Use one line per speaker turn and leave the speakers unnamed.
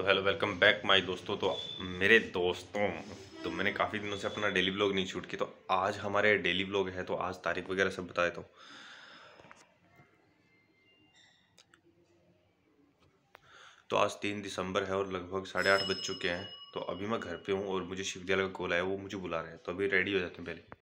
तो hello welcome back my दोस्तों तो मेरे दोस्तों तो मैंने काफ़ी दिनों से अपना डेली ब्लॉग नहीं शूट किया तो आज हमारे डेली ब्लॉग है तो आज तारीख वगैरह सब बता देता हूँ तो आज तीन दिसंबर है और लगभग साढ़े आठ बज चुके हैं तो अभी मैं घर पे हूँ और मुझे शिवविद्यालय का कॉल आया वो मुझे बुला रहे हैं तो अभी रेडी हो जाते हैं पहले